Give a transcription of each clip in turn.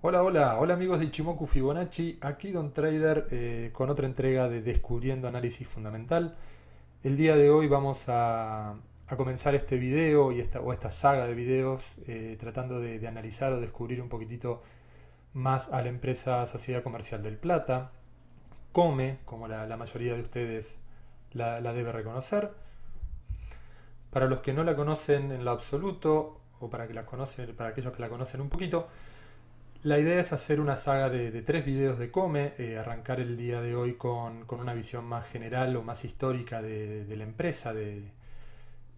Hola, hola, hola amigos de Ichimoku Fibonacci, aquí Don Trader eh, con otra entrega de Descubriendo Análisis Fundamental. El día de hoy vamos a, comenzar este video y esta, o esta saga de videos eh, tratando de, analizar o descubrir un poquitito más a la empresa Sociedad Comercial del Plata. Come, como la, mayoría de ustedes la, debe reconocer. Para los que no la conocen en lo absoluto, o para, que la conocen, para aquellos que la conocen un poquito, la idea es hacer una saga de, tres videos de Come, eh, arrancar el día de hoy con, una visión más general o más histórica de, la empresa, de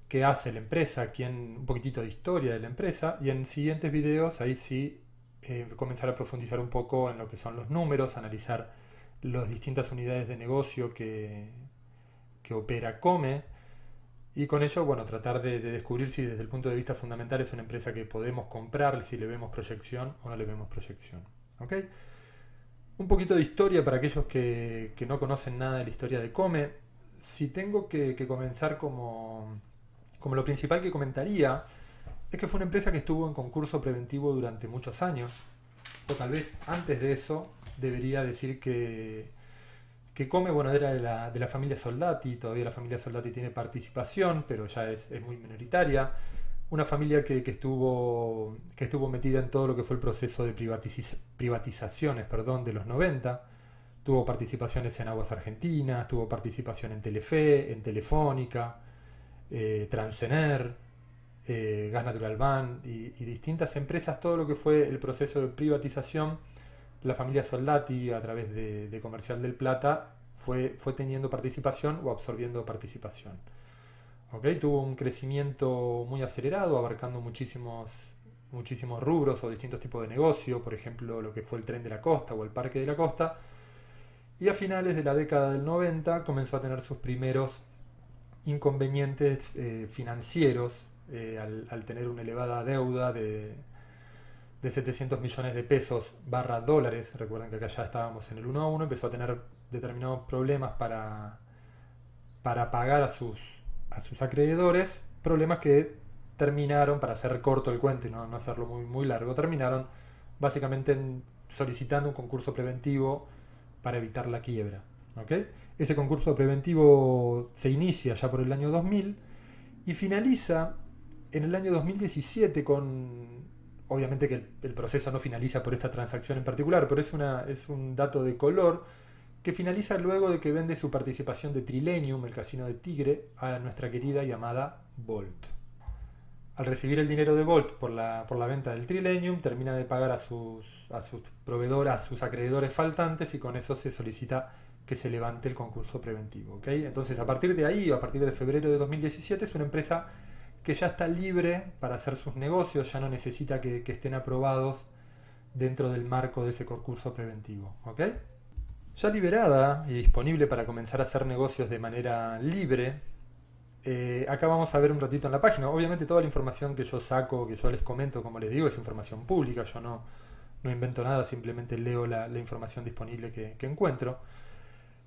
qué hace la empresa, quién, un poquitito de historia de la empresa, y en siguientes videos ahí sí eh, comenzar a profundizar un poco en lo que son los números, analizar las distintas unidades de negocio que, que opera Come, y con ello, bueno, tratar de, descubrir si desde el punto de vista fundamental es una empresa que podemos comprar, si le vemos proyección o no le vemos proyección. ¿Ok? Un poquito de historia para aquellos que, no conocen nada de la historia de Come. Si tengo que, que comenzar como, como lo principal que comentaría, es que fue una empresa que estuvo en concurso preventivo durante muchos años. O tal vez antes de eso debería decir que que come, bueno, era de la, familia Soldati, todavía la familia Soldati tiene participación, pero ya es, muy minoritaria. Una familia que, estuvo, que estuvo metida en todo lo que fue el proceso de privatizaciones perdón, de los 90. Tuvo participaciones en Aguas Argentinas, tuvo participación en Telefe, en Telefónica, eh, Transener, eh, Gas Natural Band y distintas empresas, todo lo que fue el proceso de privatización la familia Soldati, a través de, Comercial del Plata, fue, fue, teniendo participación o absorbiendo participación. ¿Okay? Tuvo un crecimiento muy acelerado, abarcando muchísimos, muchísimos rubros o distintos tipos de negocio, por ejemplo lo que fue el tren de la costa o el parque de la costa. Y a finales de la década del 90 comenzó a tener sus primeros inconvenientes eh, financieros eh, al, al, tener una elevada deuda de, de 700 millones de pesos barra dólares, recuerden que acá ya estábamos en el 1 a 1, empezó a tener determinados problemas para, para pagar a sus, a sus acreedores, problemas que terminaron, para hacer corto el cuento y no, no hacerlo muy, muy largo, terminaron básicamente solicitando un concurso preventivo para evitar la quiebra. Ese concurso preventivo se inicia ya por el año 2000 y finaliza en el año 2017 con obviamente que el, proceso no finaliza por esta transacción en particular, pero es, una, es un dato de color que finaliza luego de que vende su participación de Trilenium, el casino de Tigre, a nuestra querida y amada Volt. Al recibir el dinero de Volt por la, por la venta del Trilenium, termina de pagar a sus, sus proveedores, a sus acreedores faltantes y con eso se solicita que se levante el concurso preventivo. Entonces, a partir de ahí, a partir de febrero de 2017, es una empresa que ya está libre para hacer sus negocios, ya no necesita que, estén aprobados dentro del marco de ese concurso preventivo. Ya liberada y disponible para comenzar a hacer negocios de manera libre, eh, acá vamos a ver un ratito en la página. Obviamente toda la información que yo saco, que yo les comento, como les digo, es información pública. Yo no, invento nada, simplemente leo la, información disponible que encuentro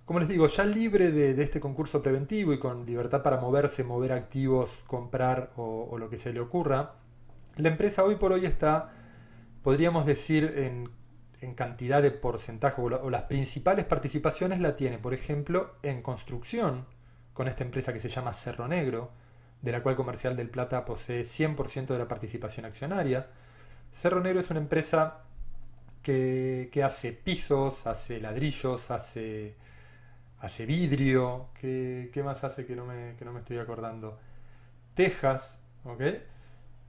como les digo, ya libre de, este concurso preventivo y con libertad para moverse, mover activos, comprar o, lo que se le ocurra, la empresa hoy por hoy está, podríamos decir, en, cantidad de porcentaje o, las principales participaciones la tiene, por ejemplo, en construcción, con esta empresa que se llama Cerro Negro, de la cual Comercial del Plata posee 100% de la participación accionaria. Cerro Negro es una empresa que hace pisos, hace ladrillos, hace hace vidrio, ¿qué, más hace que no, me, estoy acordando? Texas, ¿ok?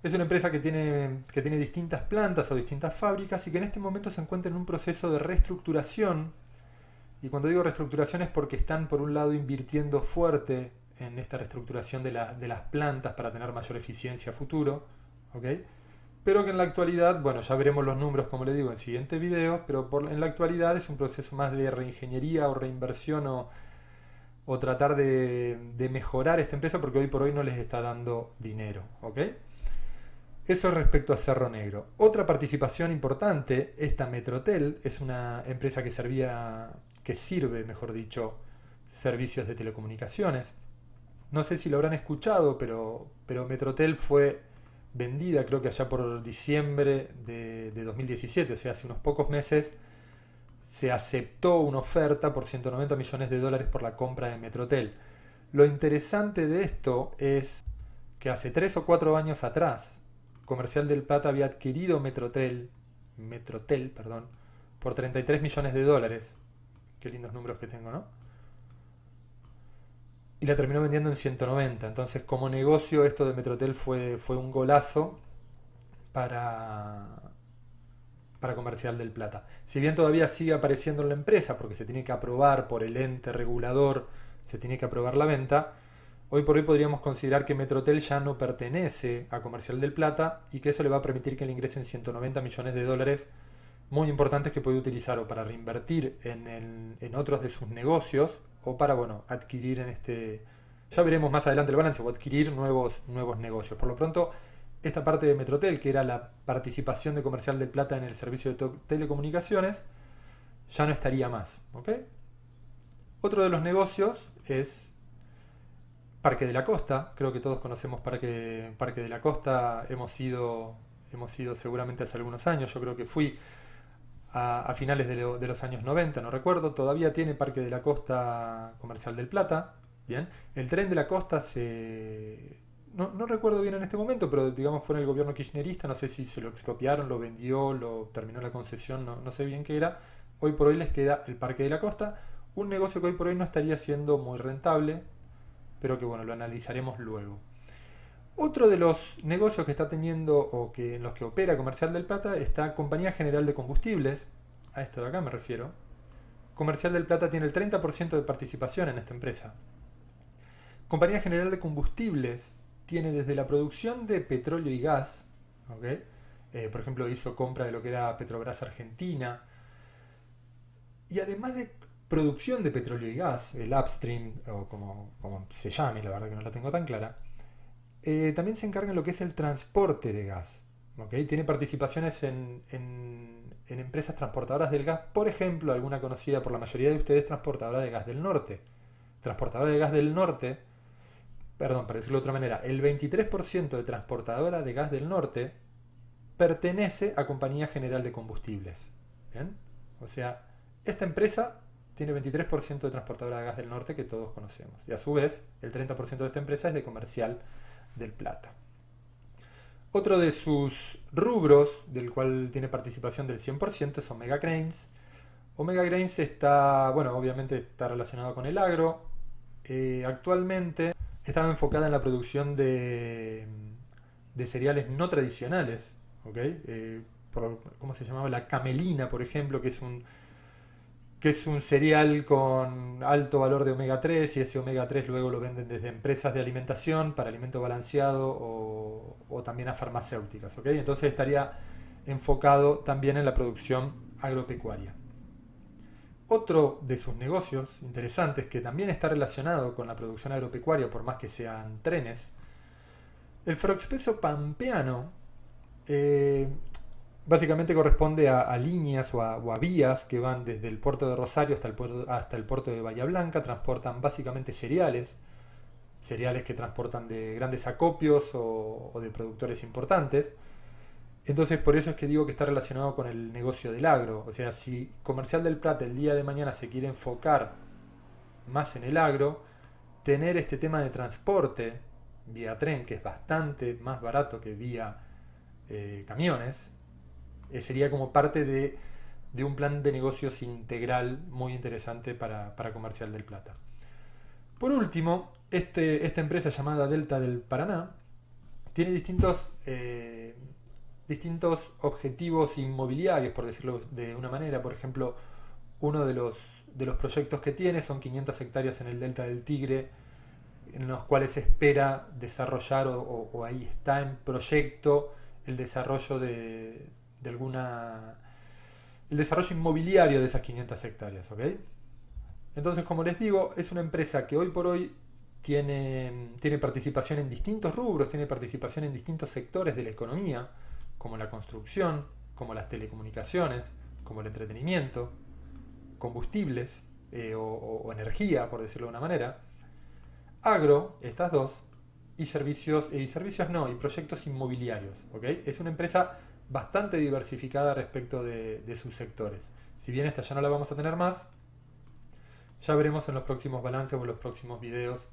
Es una empresa que tiene, que tiene distintas plantas o distintas fábricas y que en este momento se encuentra en un proceso de reestructuración. Y cuando digo reestructuración es porque están por un lado invirtiendo fuerte en esta reestructuración de, las plantas para tener mayor eficiencia a futuro, ¿ok? pero que en la actualidad, bueno, ya veremos los números como le digo en siguientes videos, pero en la actualidad es un proceso más de reingeniería o reinversión o, o tratar de, mejorar esta empresa porque hoy por hoy no les está dando dinero, ¿ok? Eso respecto a Cerro Negro. Otra participación importante, esta Metrotel, es una empresa que servía, que sirve, mejor dicho, servicios de telecomunicaciones. No sé si lo habrán escuchado, pero, pero Metrotel fue vendida creo que allá por diciembre de, 2017, o sea, hace unos pocos meses, se aceptó una oferta por 190 millones de dólares por la compra de Metrotel. Lo interesante de esto es que hace 3 o 4 años atrás, Comercial del Plata había adquirido Metrotel, Metrotel, perdón, por 33 millones de dólares. Qué lindos números que tengo, ¿no? y la terminó vendiendo en 190. Entonces, como negocio, esto de Metrotel fue, fue un golazo para, para Comercial del Plata. Si bien todavía sigue apareciendo en la empresa, porque se tiene que aprobar por el ente regulador, se tiene que aprobar la venta, hoy por hoy podríamos considerar que Metrotel ya no pertenece a Comercial del Plata y que eso le va a permitir que le ingresen 190 millones de dólares muy importantes que puede utilizar o para reinvertir en, en otros de sus negocios, o para, bueno, adquirir en este... Ya veremos más adelante el balance o adquirir nuevos, nuevos negocios. Por lo pronto, esta parte de Metrotel, que era la participación de Comercial del Plata en el servicio de telecomunicaciones, ya no estaría más. Otro de los negocios es Parque de la Costa. Creo que todos conocemos Parque, Parque de la Costa. Hemos ido, hemos ido seguramente hace algunos años. Yo creo que fui a, finales de, los años 90, no recuerdo, todavía tiene Parque de la Costa Comercial del Plata, bien, el tren de la costa se... No, recuerdo bien en este momento, pero digamos fue en el gobierno kirchnerista, no sé si se lo expropiaron, lo vendió, lo terminó la concesión, no, no sé bien qué era. Hoy por hoy les queda el Parque de la Costa, un negocio que hoy por hoy no estaría siendo muy rentable, pero que bueno, lo analizaremos luego. Otro de los negocios que está teniendo o que en los que opera Comercial del Plata está Compañía General de Combustibles, a esto de acá me refiero. Comercial del Plata tiene el 30% de participación en esta empresa. Compañía General de Combustibles tiene desde la producción de petróleo y gas, eh, por ejemplo hizo compra de lo que era Petrobras Argentina, y además de producción de petróleo y gas, el upstream, o como se llame, la verdad que no la tengo tan clara, eh, también se encarga en lo que es el transporte de gas. ¿okay? Tiene participaciones en, empresas transportadoras del gas, por ejemplo, alguna conocida por la mayoría de ustedes, transportadora de gas del norte. Transportadora de gas del norte, perdón, para decirlo de otra manera, el 23% de transportadora de gas del norte pertenece a Compañía General de Combustibles. O sea, esta empresa tiene 23% de transportadora de gas del norte que todos conocemos. Y a su vez, el 30% de esta empresa es de comercial del Plata. Otro de sus rubros, del cual tiene participación del 100%, es Omega Grains. Omega Grains está, bueno, obviamente está relacionado con el agro. Eh, actualmente estaba enfocada en la producción de, de cereales no tradicionales, ¿ok? Eh, ¿Cómo se llamaba? La camelina, por ejemplo, que es un que es un cereal con alto valor de omega 3 y ese omega 3 luego lo venden desde empresas de alimentación para alimento balanceado o, también a farmacéuticas. ¿ok? Entonces estaría enfocado también en la producción agropecuaria. Otro de sus negocios interesantes que también está relacionado con la producción agropecuaria, por más que sean trenes, el froxpeso Pampeano eh, básicamente corresponde a, líneas o a, vías que van desde el puerto de Rosario hasta el puerto, hasta el puerto de Bahía Blanca, transportan básicamente cereales, cereales que transportan de grandes acopios o, de productores importantes. Entonces por eso es que digo que está relacionado con el negocio del agro. O sea, si Comercial del Plata el día de mañana se quiere enfocar más en el agro, tener este tema de transporte vía tren, que es bastante más barato que vía eh, camiones, eh, sería como parte de, un plan de negocios integral muy interesante para, Comercial del Plata. Por último, este, esta empresa llamada Delta del Paraná tiene distintos, eh, distintos objetivos inmobiliarios, por decirlo de una manera. Por ejemplo, uno de los, de los proyectos que tiene son 500 hectáreas en el Delta del Tigre, en los cuales espera desarrollar o ahí está en proyecto el desarrollo de, de alguna... el desarrollo inmobiliario de esas 500 hectáreas, ¿ok? Entonces, como les digo, es una empresa que hoy por hoy tiene, tiene participación en distintos rubros, tiene participación en distintos sectores de la economía, como la construcción, como las telecomunicaciones, como el entretenimiento, combustibles eh, o, energía, por decirlo de una manera, agro, estas dos, y servicios, eh, y servicios no, y proyectos inmobiliarios. ¿ok? Es una empresa bastante diversificada respecto de, sus sectores. Si bien esta ya no la vamos a tener más, ya veremos en los próximos balances o en los próximos videos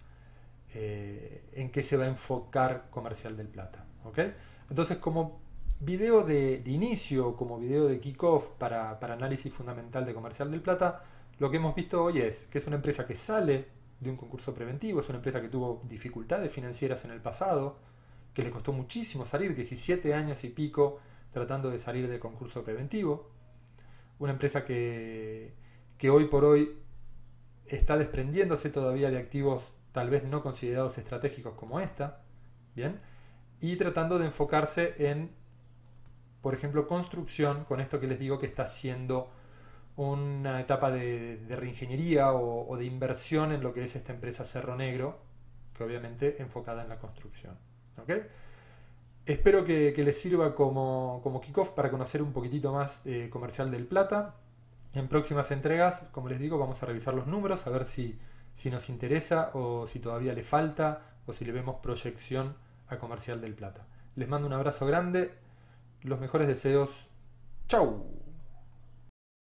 eh, en qué se va a enfocar Comercial del Plata. Entonces, como video de, inicio, como video de kickoff para, para análisis fundamental de Comercial del Plata, lo que hemos visto hoy es que es una empresa que sale de un concurso preventivo, es una empresa que tuvo dificultades financieras en el pasado, que le costó muchísimo salir, 17 años y pico tratando de salir del concurso preventivo. Una empresa que, hoy por hoy está desprendiéndose todavía de activos tal vez no considerados estratégicos como esta, ¿bien? Y tratando de enfocarse en, por ejemplo, construcción, con esto que les digo que está siendo una etapa de, reingeniería o, o de inversión en lo que es esta empresa Cerro Negro, que obviamente enfocada en la construcción. ¿ok? Espero que, les sirva como, como kickoff para conocer un poquitito más eh, comercial del Plata. En próximas entregas, como les digo, vamos a revisar los números, a ver si, si nos interesa o si todavía le falta o si le vemos proyección a comercial del Plata. Les mando un abrazo grande, los mejores deseos. ¡Chau!